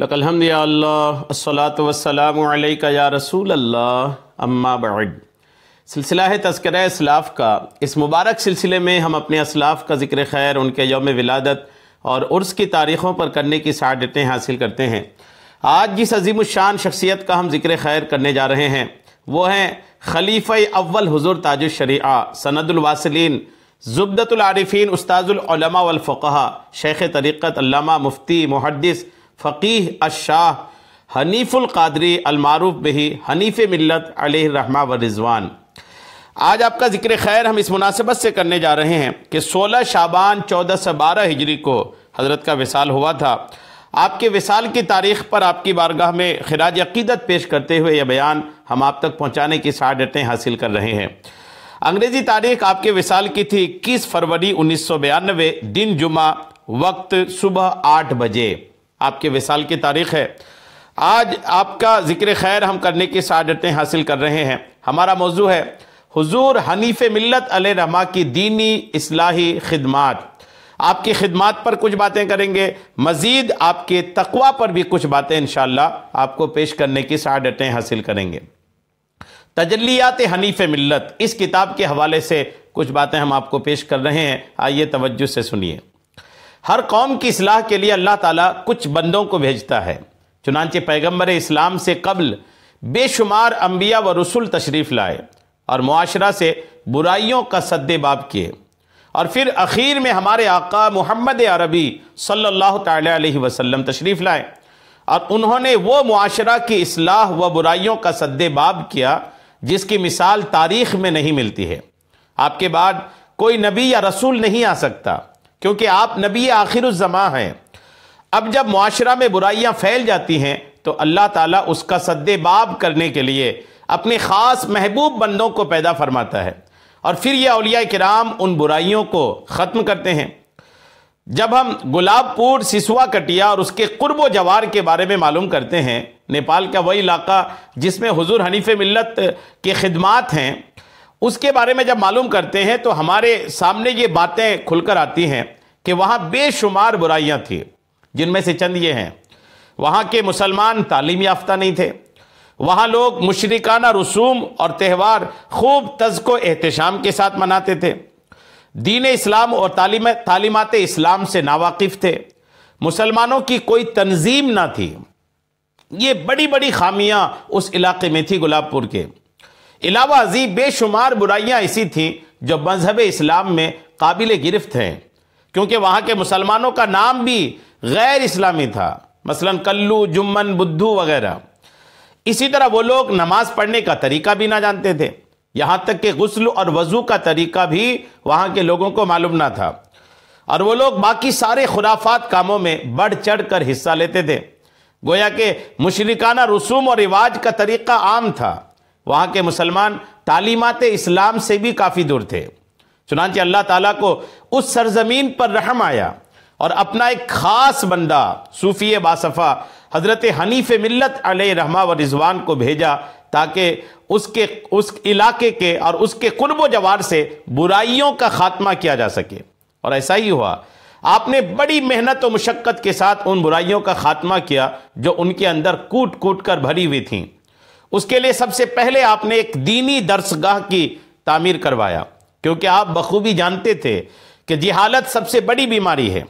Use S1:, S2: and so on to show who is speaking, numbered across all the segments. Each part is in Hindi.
S1: लकलहमद अल्लात वसलाम या रसूल अल्लाह अम्मा बड सिलसिला है तस्कर असलाफ़ का इस मुबारक सिलसिले में हम अपने असलाफ़ का ज़िक्र खैर उनके योम विलादत और उर्स की तारीख़ों पर करने की सादतें हासिल करते हैं आज जिस अजीम शान शख्सियत का हम ज़िक्र खैर करने जा रहे हैं वो हैं खलीफ़ अव्वल हजूर ताजुशरिया सनदुलवासलिन ज़ुबदतुलआरिफ़ीन उस्तादुलमा वलफ़ा शेख तरीक़त मुफ्ती मुहदस फ़कीह अशाह हनीफ़ुल कादरी अलमारूफ बही हनीफ़ मिलत अलहमा व रिजवान आज आपका ज़िक्र खैर हम इस मुनासिबत से करने जा रहे हैं कि सोलह शाबान चौदह से बारह हिजरी को हज़रत का विसाल हुआ था आपके विसाल की तारीख पर आपकी बारगाह में खराज अकीदत पेश करते हुए यह बयान हम आप तक पहुँचाने की शहादतें हासिल कर रहे हैं अंग्रेज़ी तारीख आपके विसाल की थी इक्कीस फरवरी उन्नीस सौ बयानवे दिन जुमा वक्त सुबह आठ बजे आपके विसाल की तारीख़ है आज आपका ज़िक्र खैर हम करने की शहादतें हासिल कर रहे हैं हमारा मौजू है हुजूर हनीफ मिलत अल रहमा की दीनी असलाही खिदमत आपकी खिदमत पर कुछ बातें करेंगे मज़ीद आपके तकवा पर भी कुछ बातें इन आपको पेश करने की शहादतें हासिल करेंगे तजलियात हनीफ मिलत इस किताब के हवाले से कुछ बातें हम आपको पेश कर रहे हैं आइए तवज्जो से सुनिए हर कौम की असलाह के लिए अल्लाह ताला कुछ बंदों को भेजता है चुनानचे पैगम्बर इस्लाम से कबल बेशुमार अम्बिया व रसुल तशरीफ़ लाए और माशरा से बुराइयों का सद्देबाब किए और फिर अखीर में हमारे आका मोहम्मद अरबी सल्लल्लाहु अलैहि वसल्लम तशरीफ़ लाए और उन्होंने वो माशरा की असलाह व बुराइयों का सद्देबाब किया जिसकी मिसाल तारीख़ में नहीं मिलती है आपके बाद कोई नबी या रसूल नहीं आ सकता क्योंकि आप नबी आखिर ज़मा हैं अब जब माशरा में बुराइयाँ फैल जाती हैं तो अल्लाह ताला उसका सद्देबाब करने के लिए अपने ख़ास महबूब बंदों को पैदा फरमाता है और फिर यह अलिया कराम उन बुराइयों को ख़त्म करते हैं जब हम गुलाबपुर सिसुआ कटिया और उसके कुर्ब जवार के बारे में मालूम करते हैं नेपाल का वही इलाका जिसमें हुजूर हनीफ मिलत के खिदमात हैं उसके बारे में जब मालूम करते हैं तो हमारे सामने ये बातें खुलकर आती हैं कि वहाँ बेशुमार बुराइयां थी जिनमें से चंद ये हैं वहाँ के मुसलमान तालीम याफ्ता नहीं थे वहाँ लोग मुशरिकाना रसूम और त्यौहार खूब तज को एहतशाम के साथ मनाते थे दीन इस्लाम और तालीम तालीमत इस्लाम से नावाकिफ़ थे मुसलमानों की कोई तंजीम ना थी ये बड़ी बड़ी खामियां उस इलाके में थी गुलाबपुर के अलावा अजीब बेशुमार बुराइयाँ ऐसी थीं जो मजहब इस्लाम में काबिल गिरफ्त हैं क्योंकि वहाँ के मुसलमानों का नाम भी गैर इस्लामी था मसलन कल्लू जुम्मन बुद्धू वगैरह इसी तरह वो लोग नमाज पढ़ने का तरीका भी ना जानते थे यहाँ तक कि गसल और वज़ू का तरीका भी वहाँ के लोगों को मालूम ना था और वो लोग बाकी सारे खुराफात कामों में बढ़ चढ़ कर हिस्सा लेते थे गोया के मुशरकाना रसूम और रिवाज का तरीका आम था वहाँ के मुसलमान तालीमत इस्लाम से भी काफ़ी दूर थे चुनानचे अल्लाह ताला को उस सरजमीन पर रहम आया और अपना एक ख़ास बंदा सूफ़ी बासफ़ा हज़रत हनीफ मिलत रहमा व रिजवान को भेजा ताकि उसके उस इलाके के और उसके कुर्ब जवार से बुराइयों का खात्मा किया जा सके और ऐसा ही हुआ आपने बड़ी मेहनत और मशक्क़त के साथ उन बुराइयों का खात्मा किया जो उनके अंदर कूट कूट कर भरी हुई थी उसके लिए सबसे पहले आपने एक दीनी दरसगाह की तामीर करवाया क्योंकि आप बखूबी जानते थे कि जिहालत सबसे बड़ी बीमारी है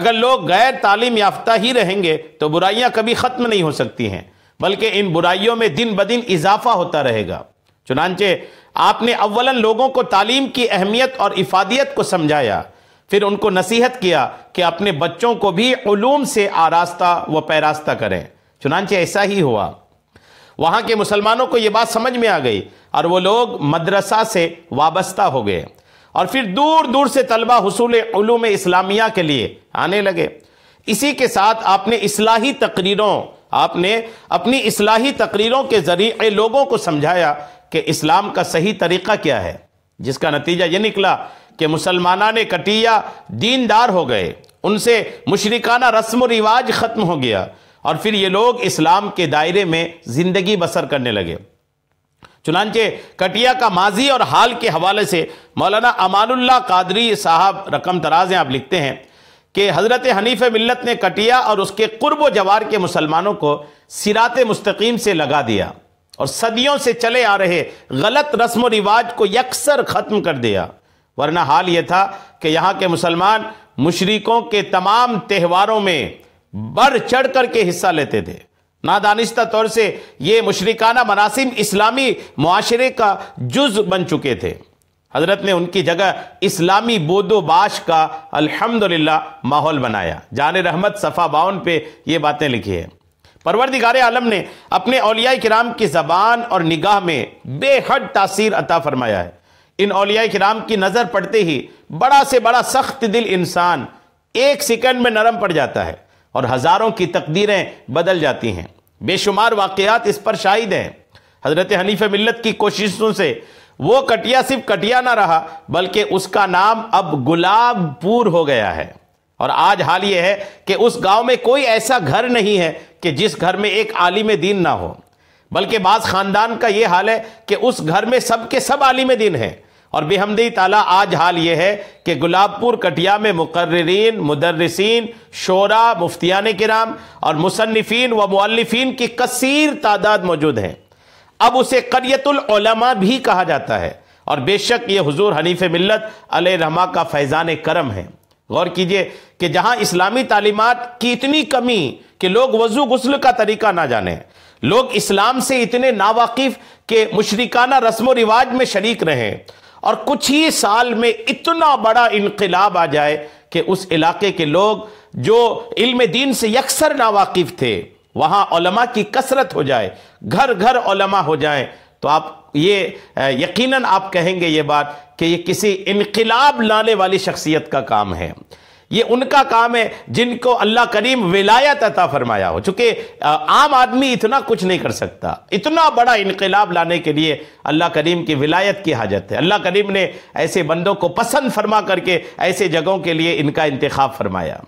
S1: अगर लोग गैर तालीम याफ्ता ही रहेंगे तो बुराइयां कभी ख़त्म नहीं हो सकती हैं बल्कि इन बुराइयों में दिन ब दिन इजाफा होता रहेगा चुनानचे आपने अव्वलन लोगों को तालीम की अहमियत और इफादियत को समझाया फिर उनको नसीहत किया कि अपने बच्चों को भी उलूम से आरास्ता व पैरास्ता करें चुनानचे ऐसा ही हुआ वहाँ के मुसलमानों को ये बात समझ में आ गई और वो लोग मदरसा से वाबस्ता हो गए और फिर दूर दूर से तलबा हसूल उलूम इस्लामिया के लिए आने लगे इसी के साथ आपने इसलाही तकरीरों आपने अपनी इसलाही तकरीरों के ज़रिए लोगों को समझाया कि इस्लाम का सही तरीक़ा क्या है जिसका नतीजा ये निकला कि मुसलमाना ने कटिया दीनदार हो गए उनसे मुशरकाना रस्म व रिवाज ख़त्म हो गया और फिर ये लोग इस्लाम के दायरे में ज़िंदगी बसर करने लगे चुनानचे कटिया का माजी और हाल के हवाले से मौलाना अमानुल्ला कादरी साहब रकम तराज आप लिखते हैं कि हज़रत हनीफ मिलत ने कटिया और उसके कुर्ब जवार के मुसलमानों को सिरात मुस्तकीम से लगा दिया और सदियों से चले आ रहे गलत रस्म व रिवाज को यकसर ख़त्म कर दिया वरना हाल यह था कि यहाँ के मुसलमान मुशरकों के तमाम त्यौहारों में बढ़ चढ़ करके हिस्सा लेते थे नादानिश्ता तौर से ये मुशरिकाना मनासिम इस्लामी माशरे का जुज बन चुके थे हजरत ने उनकी जगह इस्लामी बोदोबाश का अल्हम्दुलिल्लाह माहौल बनाया जान रहमत सफ़ा बावन पे ये बातें लिखी है परवरदिगार आलम ने अपने अलिया कराम की ज़बान और निगाह में बेहद तासीर अता फरमाया है इन अलिया कराम की नज़र पड़ते ही बड़ा से बड़ा सख्त दिल इंसान एक सेकंड में नरम पड़ जाता है और हज़ारों की तकदीरें बदल जाती हैं बेशुमार वाकयात इस पर शाहिद हैं हज़रत हनीफ मिलत की कोशिशों से वो कटिया सिर्फ कटिया ना रहा बल्कि उसका नाम अब गुलाबपुर हो गया है और आज हाल ये है कि उस गांव में कोई ऐसा घर नहीं है कि जिस घर में एक आलिम दीन ना हो बल्कि बाज़ ख़ानदान का ये हाल है कि उस घर में सब के सब आलिम दीन हैं और बेहमदी ताला आज हाल यह है कि गुलाबपुर कटिया में मुकर्रीन मुदर्रसिन शोरा मुफ्तियान कराम और मुसनफिन व मुल्फिन की कसर तादाद मौजूद है अब उसे करियतलमा भी कहा जाता है और बेशक ये हजूर हनीफ मिलत अलमा का फैज़ान करम है गौर कीजिए कि जहां इस्लामी तालीमत की इतनी कमी कि लोग वजू गसल का तरीका ना जाने लोग इस्लाम से इतने नावाकिफ के मुशरिकाना रस्म व रिवाज में शरीक रहें और कुछ ही साल में इतना बड़ा इनकलाब आ जाए कि उस इलाके के लोग जो इल्म दीन से यकसर नावाकिफ थे वहां ओलमा की कसरत हो जाए घर घर ओलमा हो जाए तो आप ये यकीनन आप कहेंगे ये बात कि ये किसी इनकलाब लाने वाली शख्सियत का काम है ये उनका काम है जिनको अल्लाह करीम विलायत अता फरमाया हो चूंकि आम आदमी इतना कुछ नहीं कर सकता इतना बड़ा इनकलाब लाने के लिए अल्लाह करीम की विलायत की हाजत है अल्लाह करीम ने ऐसे बंदों को पसंद फरमा करके ऐसे जगहों के लिए इनका इंतखब फरमाया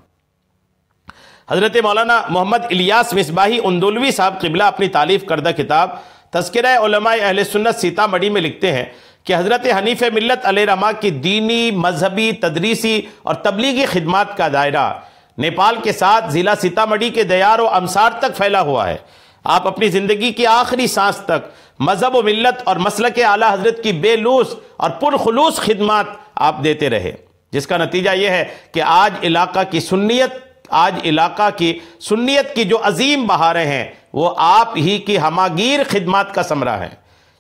S1: हज़रत मौलाना मोहम्मद इलियास मिसबाही उन्दुलवी साहब किबला अपनी तारीफ़ करदा किताब तस्करा अहल सुन्नत सीतामढ़ी में लिखते हैं कि हज़रत हनीफ मिलत रमा की दीनी मजहबी तदरीसी और तबलीगी खदमात का दायरा नेपाल के साथ ज़िला सीतामढ़ी के दयार अमसार तक फैला हुआ है आप अपनी ज़िंदगी की आखिरी सांस तक मज़हब व मिलत और मसल के आला हजरत की बेलूस और पुरखलूस खदमात आप देते रहे जिसका नतीजा यह है कि आज इलाका की सुन्नीत आज इलाका की सुन्नीत की जो अजीम बहारें हैं वो आप ही की हमागीर खदमात का समरा है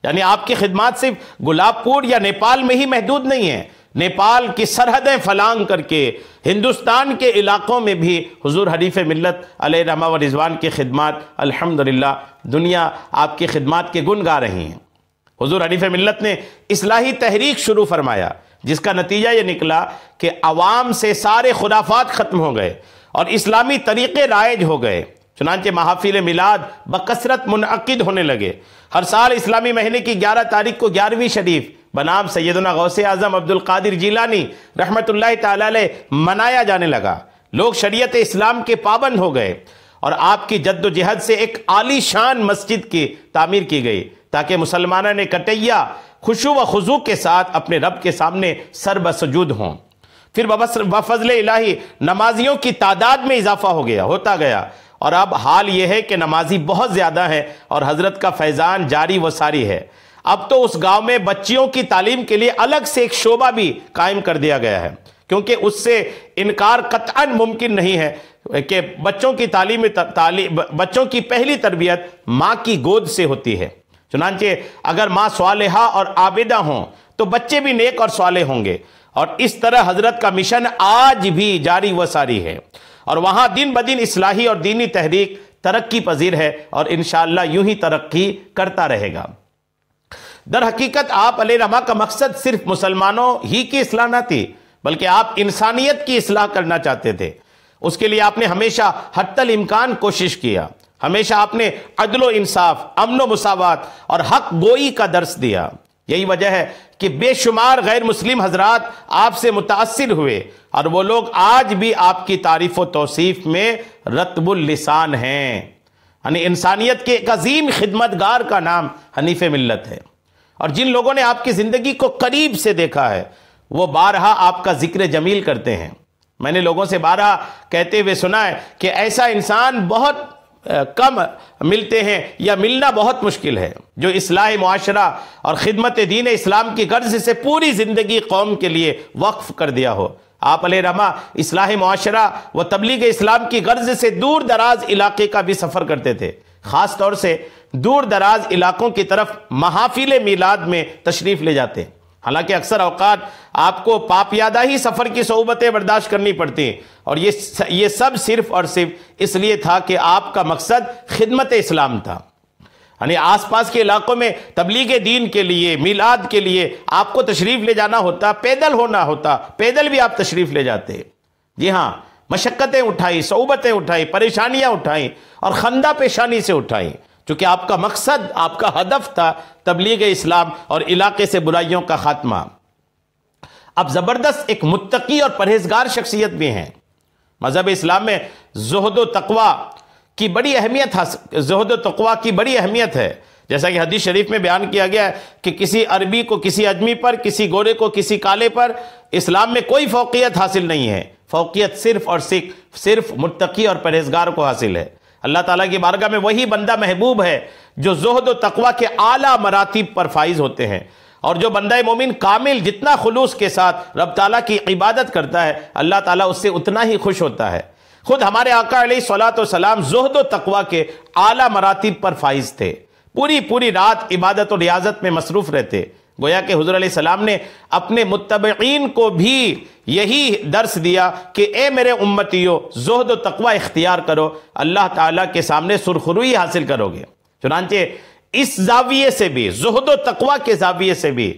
S1: यानी आपकी खिदमत सिर्फ गुलाबपुर या नेपाल में ही महदूद नहीं है नेपाल की सरहदें फलांग करके हिंदुस्तान के इलाक़ों में भी हुजूर हरीफ मिलत अलहमा व रिजवान की खिदमत अल्हम्दुलिल्लाह दुनिया आपकी खिदमत के गुन गा रही हैं हुजूर हरीफ मिलत ने इसलाही तहरीक शुरू फरमाया जिसका नतीजा ये निकला कि आवाम से सारे खुराफात ख़त्म हो गए और इस्लामी तरीक़े राइज हो गए चुनानचे महाफिल मिलाद बकसरत मुनद होने लगे हर साल इस्लामी महीने की ग्यारह तारीख को ग्यारहवीं शरीफ बनाम सैदना गौस आज़म अब्दुल कादिर जीलानी रहमत ताल मनाया जाने लगा लोग शरीय इस्लाम के पाबंद हो गए और आपकी जद्दोजहद से एक आलीशान मस्जिद की तामीर की गई ताकि मुसलमाना ने कटैया खुशु व खुजू के साथ अपने रब के सामने सरबसजूद हों फिर बफजल इलाही नमाजियों की तादाद में इजाफा हो गया होता गया और अब हाल यह है कि नमाजी बहुत ज़्यादा हैं और हज़रत का फैज़ान जारी व सारी है अब तो उस गांव में बच्चियों की तालीम के लिए अलग से एक शोबा भी कायम कर दिया गया है क्योंकि उससे इनकार कतअन मुमकिन नहीं है कि बच्चों की तालीम ताली, बच्चों की पहली तरबियत माँ की गोद से होती है चुनानचे अगर माँ सवाल और आबिदा हों तो बच्चे भी नेक और साले होंगे और इस तरह हजरत का मिशन आज भी जारी व सारी है और वहाँ दिन ब दिन इसलाही और दीनी तहरीक तरक्की पजीर है और इन यूं ही तरक्की करता रहेगा दर हकीकत आप रमा का मकसद सिर्फ मुसलमानों ही की असलाह ना थी बल्कि आप इंसानियत की असलाह करना चाहते थे उसके लिए आपने हमेशा हतल इम्कान कोशिश किया हमेशा आपने अदलो इंसाफ अमन मुसावत और हक गोई का दर्श दिया यही वजह है कि बेशुमार गैर मुस्लिम हजरात आपसे मुतासर हुए और वो लोग आज भी आपकी तारीफ व तोसीफ़ में रतबुल्लिसान हैं यानी इंसानियत के एक अजीम खिदमतगार का नाम हनीफ मिलत है और जिन लोगों ने आपकी ज़िंदगी को करीब से देखा है वो बारहा आपका जिक्र जमील करते हैं मैंने लोगों से बारहा कहते हुए सुना है कि ऐसा इंसान बहुत कम मिलते हैं या मिलना बहुत मुश्किल है जो इस्लाह माशरा और ख़िदमत दीन इस्लाम की गर्ज से पूरी ज़िंदगी कौम के लिए वक्फ़ कर दिया हो आप अल रमा माशरा व तबलीग इस्लाम की गर्ज से दूर दराज इलाके का भी सफ़र करते थे ख़ास तौर से दूर दराज इलाकों की तरफ महाफिल मीलाद में तशरीफ़ ले जाते हैं हालांकि अक्सर अवकात आपको पाप यादा ही सफ़र की सहूबतें बर्दाश्त करनी पड़ती हैं और ये ये सब सिर्फ और सिर्फ इसलिए था कि आपका मकसद खिदमत इस्लाम था यानी आसपास के इलाकों में तबलीग दीन के लिए मिलाद के लिए आपको तशरीफ़ ले जाना होता पैदल होना होता पैदल भी आप तशरीफ़ ले जाते जी हाँ मशक्क़तें उठाई सहूबतें उठाई परेशानियाँ उठाई और खंदा पेशानी से उठाई चूँकि आपका मकसद आपका हदफ था तबलीग इस्लाम और इलाके से बुराइयों का खात्मा अब ज़बरदस्त एक मुत्तकी और परहेजगार शख्सियत भी हैं मज़हब इस्लाम में जहद तकवा की बड़ी अहमियत जहद तकवा की बड़ी अहमियत है जैसा कि हदीस शरीफ में बयान किया गया है कि किसी अरबी को किसी अजमी पर किसी गोरे को किसी काले पर इस्लाम में कोई फ़ौकियत हासिल नहीं है फ़ौकियत सिर्फ और सिख सिर्फ मुत्तकी और परहेजगार को हासिल है अल्लाह ताला की बारगाह में वही बंदा महबूब है जो जोहद व तकवा के आला मरातब पर फाइज होते हैं और जो बंदा मोमिन कामिल जितना खलूस के साथ रब ताला की इबादत करता है अल्लाह ताला उससे उतना ही खुश होता है खुद हमारे आका अली सलात सलाम जोहद व तकवा के आला मरातब पर फाइज थे पूरी पूरी रात इबादत और रियाजत में मसरूफ़ रहते गोया के हजूर सलाम ने अपने मुतबीन को भी यही दर्स दिया कि ए मेरे उम्मतियों जोहद तकवा इख्तियार करो अल्लाह ताला के सामने सुरखरुई हासिल करोगे चुनानचे इस जाविये से भी जोहद तकवा के जाविये से भी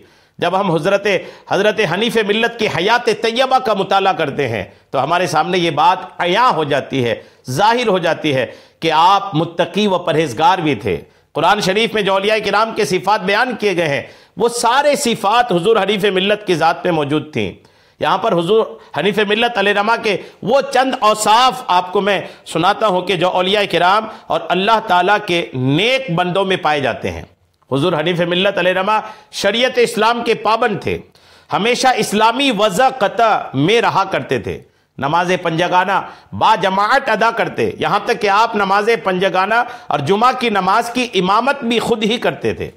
S1: जब हम हजरत हजरत हनीफ मिलत की हयात तैयबा का मुताला करते हैं तो हमारे सामने ये बात अया हो जाती है जाहिर हो जाती है कि आप मुतकी व परहेजगार भी थे कुरान शरीफ में जौलिया के नाम के सिफात बयान किए गए हैं वो सारे सिफात हुजूर हनीफ मिलत की ज़ात पे मौजूद थी यहाँ पर हुजूर हनीफ मिलत अलरमा के वो चंद औसाफ आपको मैं सुनाता हूँ कि जो अलिया कराम और अल्लाह ताला के नेक बंदों में पाए जाते हैं हजूर हनीफ मिलत अलरमा शरीत इस्लाम के पाबंद थे हमेशा इस्लामी वज़ा कत में रहा करते थे नमाज पंजगाना बाजमाट अदा करते यहाँ तक कि आप नमाज पंजगाना और जुमा की नमाज की इमामत भी खुद ही करते थे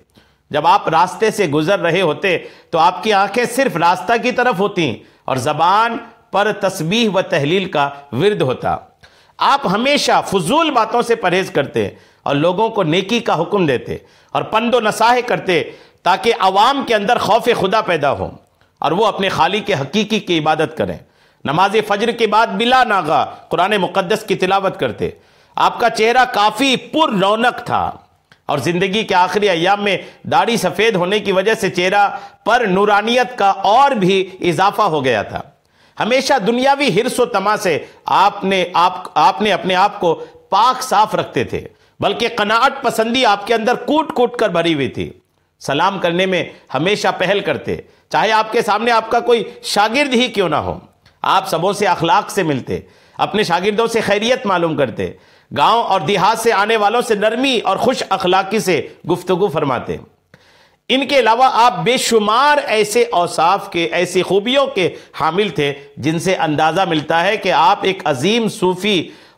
S1: जब आप रास्ते से गुजर रहे होते तो आपकी आंखें सिर्फ रास्ता की तरफ होती और जबान पर तस्बीह व तहलील का विरद होता आप हमेशा फजूल बातों से परहेज करते और लोगों को नेकी का हुक्म देते और पंदो नसाह करते ताकि आवाम के अंदर खौफ खुदा पैदा हो और वो अपने खाली के हकीकी की इबादत करें नमाज फजर के बाद बिला नागा कुरान मुकदस की तिलावत करते आपका चेहरा काफ़ी पुर रौनक था और जिंदगी के आखिरी अयाम में दाढ़ी सफ़ेद होने की वजह से चेहरा पर नूरानियत का और भी इजाफा हो गया था हमेशा दुनियावी हिरसो तमा से आपने आप आपने अपने आप को पाक साफ रखते थे बल्कि कनाट पसंदी आपके अंदर कूट कूट कर भरी हुई थी सलाम करने में हमेशा पहल करते चाहे आपके सामने आपका कोई शागिर्द ही क्यों ना हो आप सबों से अखलाक से मिलते अपने शागिर्दों से खैरियत मालूम करते गांव और देहात से आने वालों से नरमी और खुश अखलाकी से गुफ्तगु फरमाते हैं इनके अलावा आप बेशुमार ऐसे औसाफ के ऐसी खूबियों के हामिल थे जिनसे अंदाज़ा मिलता है कि आप एक अजीम सूफ़ी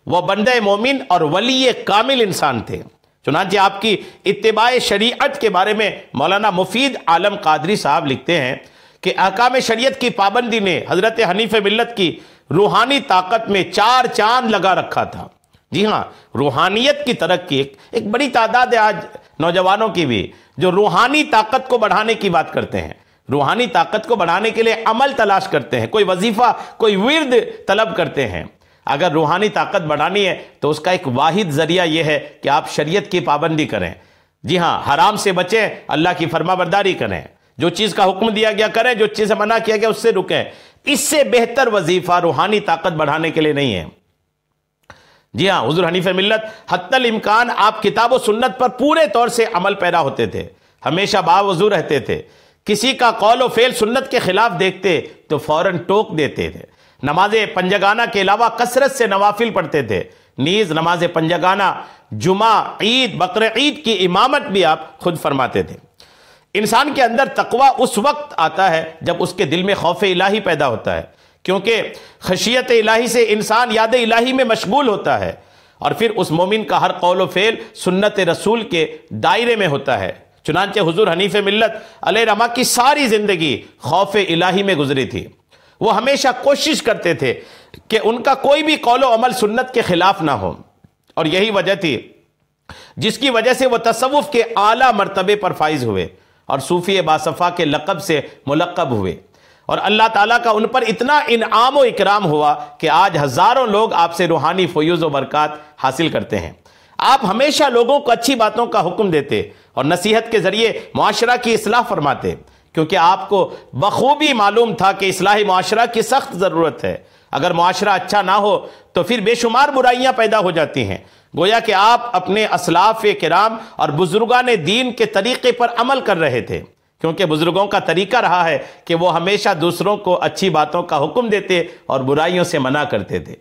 S1: व बंद मोमिन और वली कामिल इंसान थे चुनाचे आपकी इतबा शरीयत के बारे में मौलाना मुफीद आलम कादरी साहब लिखते हैं कि अकाम शरीयत की पाबंदी ने हज़रत हनीफ मिलत की रूहानी ताकत में चार चांद लगा रखा था जी हाँ रूहानियत की तरक्की एक, एक बड़ी तादाद है आज नौजवानों की भी जो रूहानी ताकत को बढ़ाने की बात करते हैं रूहानी ताकत को बढ़ाने के लिए अमल तलाश करते हैं कोई वजीफा कोई विर्द तलब करते हैं अगर रूहानी ताकत बढ़ानी है तो उसका एक वाहिद जरिया यह है कि आप शरीयत की पाबंदी करें जी हाँ हराम से बचें अल्लाह की फरमाबरदारी करें जो चीज़ का हुक्म दिया गया करें जो चीज़ मना किया गया उससे रुकें इससे बेहतर वजीफा रूहानी ताकत बढ़ाने के लिए नहीं है जी हाँ हजूर हनीफ मिलत हतल इम्कान आप किताब व सुन्नत पर पूरे तौर से अमल पैदा होते थे हमेशा बावजू रहते थे किसी का कौल व फेल सुन्नत के खिलाफ देखते तो फौरन टोक देते थे नमाज पंजगाना के अलावा कसरत से नवाफिल पढ़ते थे नीज नमाज पंजगाना जुमा ईद बकर ईद की इमामत भी आप खुद फरमाते थे इंसान के अंदर तकवा उस वक्त आता है जब उसके दिल में खौफ इलाही पैदा होता है क्योंकि खशियत इलाही से इंसान याद इलाही में मशगूल होता है और फिर उस मोमिन का हर कौल फेल सुन्नत रसूल के दायरे में होता है चुनानचे हजूर हनीफ मिलत रमा की सारी ज़िंदगी खौफ इलाही में गुजरी थी वो हमेशा कोशिश करते थे कि उनका कोई भी कौल अमल सुन्नत के ख़िलाफ़ ना हो और यही वजह थी जिसकी वजह से वह तसवुफ़ के आला मरतबे पर फाइज हुए और सूफ़ी बासफ़ा के लकब से मुलकब हुए और अल्लाह ताला का उन पर इतना इनाम व इकराम हुआ कि आज हज़ारों लोग आपसे रूहानी फयूज़ व बरक़ात हासिल करते हैं आप हमेशा लोगों को अच्छी बातों का हुक्म देते और नसीहत के ज़रिए माशरा की असलाह फरमाते क्योंकि आपको बखूबी मालूम था कि इसलाही माशरा की सख्त ज़रूरत है अगर माशरा अच्छा ना हो तो फिर बेशुमार बुराइयां पैदा हो जाती हैं गोया कि आप अपने असलाफ कराम और बुज़ुर्गान दीन के तरीक़े पर अमल कर रहे थे क्योंकि बुजुर्गों का तरीका रहा है कि वो हमेशा दूसरों को अच्छी बातों का हुक्म देते और बुराइयों से मना करते थे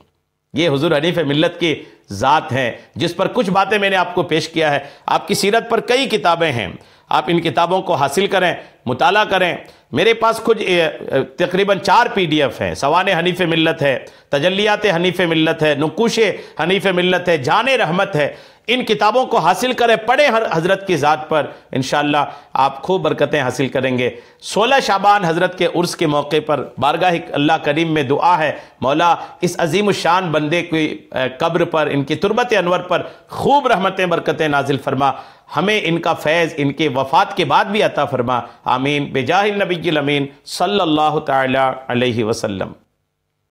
S1: ये हुजूर हनीफ मिल्लत की ज़ात हैं जिस पर कुछ बातें मैंने आपको पेश किया है आपकी सीरत पर कई किताबें हैं आप इन किताबों को हासिल करें मुताल करें मेरे पास कुछ तकरीबन चार पी डी एफ हैं सवान हनीफ मिल्लत है तजलियात हनीफ मिल्लत है नकुश हनीफ मिल्लत है जान रहमत है इन किताबों को हासिल करें पढ़े हर हज़रत की ज़ात पर इन आप खूब बरकतें हासिल करेंगे सोलह शाबान हज़रत के उर्स के मौके पर बारगाह अल्लाह करीम में दुआ है मौला इस अजीम शान बंदे की कब्र पर इनकी तुरबत अनवर पर खूब रहमतें बरकतें नाजिल फरमा हमें इनका फैज़ इनके वफात के बाद भी अता फरमा आमीन बेजाहिल नबी अमीन सल्ला तसलम